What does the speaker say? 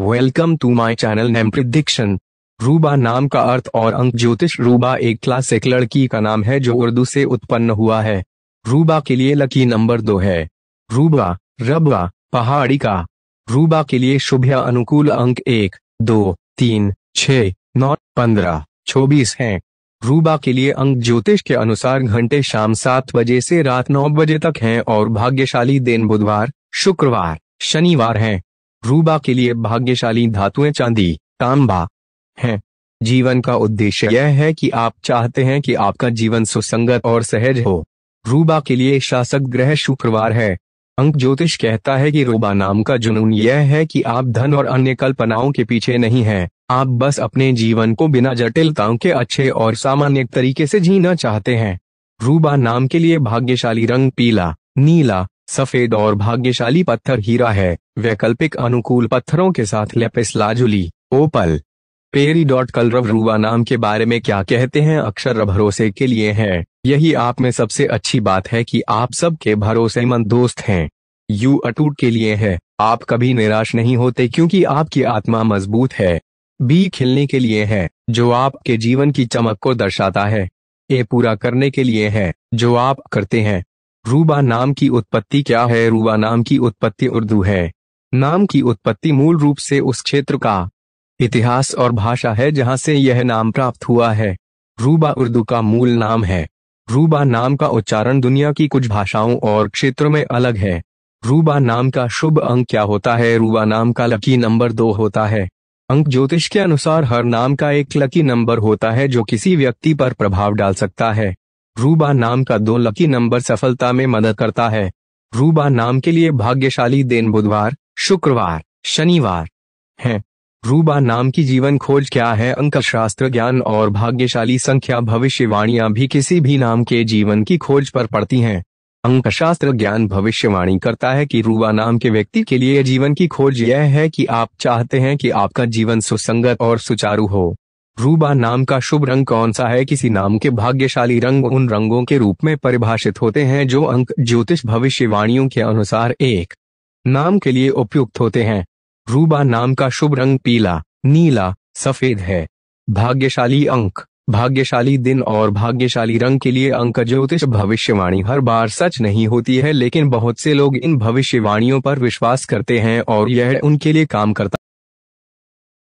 welcome to my channel name prediction Ruba नाम का अर्थ और अंक ज्योतिष रूबा एक क्लासिक लड़की का नाम है जो उर्दू से उत्पन्न हुआ है रूबा के लिए लकी नंबर दो है रूबा रबा पहाड़ी का रूबा के लिए शुभ या अनुकूल अंक एक दो तीन छ नौ पंद्रह चौबीस है रूबा के लिए अंक ज्योतिष के अनुसार घंटे शाम सात बजे से रात नौ बजे तक हैं और भाग्यशाली दिन बुधवार शुक्रवार शनिवार हैं रूबा के लिए भाग्यशाली धातुएं चांदी तांबा हैं जीवन का उद्देश्य यह है कि आप चाहते हैं कि आपका जीवन सुसंगत और सहज हो रूबा के लिए शासक ग्रह शुक्रवार है अंक ज्योतिष कहता है कि रूबा नाम का जुनून यह है कि आप धन और अन्य कल्पनाओं के पीछे नहीं हैं, आप बस अपने जीवन को बिना जटिलताओं के अच्छे और सामान्य तरीके से जीना चाहते हैं रूबा नाम के लिए भाग्यशाली रंग पीला नीला सफेद और भाग्यशाली पत्थर हीरा है वैकल्पिक अनुकूल पत्थरों के साथ lapis lazuli opal peridot कल रूबा नाम के बारे में क्या कहते हैं अक्षर भरोसे के लिए है यही आप में सबसे अच्छी बात है कि आप सबके भरोसेमंद दोस्त हैं यू अटूट के लिए है आप कभी निराश नहीं होते क्योंकि आपकी आत्मा मजबूत है बी खिलने के लिए है जो आपके जीवन की चमक को दर्शाता है ए पूरा करने के लिए है जो आप करते हैं रूबा नाम की उत्पत्ति क्या है रूबा नाम की उत्पत्ति उर्दू है नाम की उत्पत्ति मूल रूप से उस क्षेत्र का इतिहास और भाषा है जहां से यह नाम प्राप्त हुआ है रूबा उर्दू का मूल नाम है रूबा नाम का उच्चारण दुनिया की कुछ भाषाओं और क्षेत्रों में अलग है रूबा नाम का शुभ अंक क्या होता है रूबा नाम का लकी नंबर दो होता है अंक ज्योतिष के अनुसार हर नाम का एक लकी नंबर होता है जो किसी व्यक्ति पर प्रभाव डाल सकता है रूबा नाम का दो लकी नंबर सफलता में मदद करता है रूबा नाम के लिए भाग्यशाली दिन बुधवार शुक्रवार शनिवार है रूबा नाम की जीवन खोज क्या है अंक शास्त्र ज्ञान और भाग्यशाली संख्या भविष्यवाणियां भी किसी भी नाम के जीवन की खोज पर पड़ती हैं अंक शास्त्र ज्ञान भविष्यवाणी करता है कि रूबा नाम के व्यक्ति के लिए जीवन की खोज यह है कि आप चाहते हैं कि आपका जीवन सुसंगत और सुचारू हो रूबा नाम का शुभ रंग कौन सा है किसी नाम के भाग्यशाली रंग उन रंगों के रूप में परिभाषित होते हैं जो अंक ज्योतिष भविष्यवाणियों के अनुसार एक नाम के लिए उपयुक्त होते हैं रूबा नाम का शुभ रंग पीला नीला सफेद है भाग्यशाली अंक भाग्यशाली दिन और भाग्यशाली रंग के लिए अंक ज्योतिष भविष्यवाणी हर बार सच नहीं होती है लेकिन बहुत से लोग इन भविष्यवाणियों पर विश्वास करते हैं और यह उनके लिए काम करता